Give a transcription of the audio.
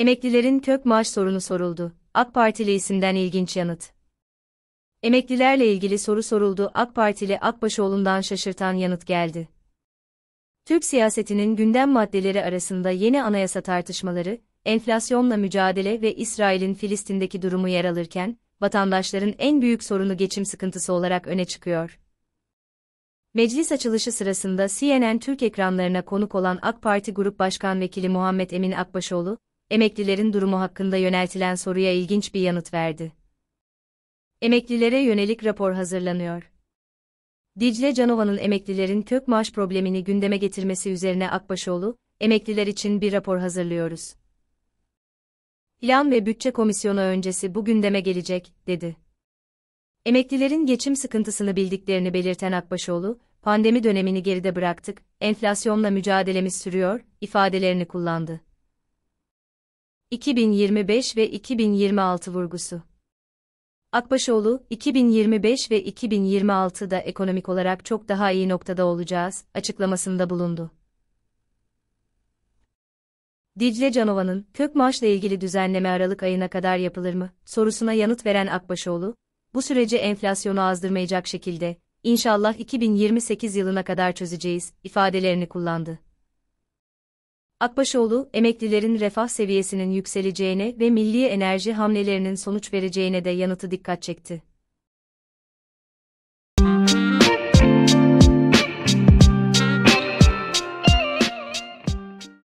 Emeklilerin kök maaş sorunu soruldu. AK Partili isimden ilginç yanıt. Emeklilerle ilgili soru soruldu. AK Partili Akbaşoğlu'ndan şaşırtan yanıt geldi. Türk siyasetinin gündem maddeleri arasında yeni anayasa tartışmaları, enflasyonla mücadele ve İsrail'in Filistin'deki durumu yer alırken, vatandaşların en büyük sorunu geçim sıkıntısı olarak öne çıkıyor. Meclis açılışı sırasında CNN Türk ekranlarına konuk olan AK Parti Grup Başkan Vekili Muhammed Emin Akbaşoğlu, emeklilerin durumu hakkında yöneltilen soruya ilginç bir yanıt verdi. Emeklilere yönelik rapor hazırlanıyor. Dicle Canova'nın emeklilerin kök maaş problemini gündeme getirmesi üzerine Akbaşoğlu, emekliler için bir rapor hazırlıyoruz. Plan ve Bütçe Komisyonu öncesi bu gündeme gelecek, dedi. Emeklilerin geçim sıkıntısını bildiklerini belirten Akbaşoğlu, pandemi dönemini geride bıraktık, enflasyonla mücadelemiz sürüyor, ifadelerini kullandı. 2025 ve 2026 vurgusu. Akbaşoğlu, 2025 ve 2026'da ekonomik olarak çok daha iyi noktada olacağız, açıklamasında bulundu. Dicle Canova'nın kök maaşla ilgili düzenleme Aralık ayına kadar yapılır mı sorusuna yanıt veren Akbaşoğlu, bu süreci enflasyonu azdırmayacak şekilde, inşallah 2028 yılına kadar çözeceğiz ifadelerini kullandı. Akbaşoğlu, emeklilerin refah seviyesinin yükseleceğine ve milli enerji hamlelerinin sonuç vereceğine de yanıtı dikkat çekti.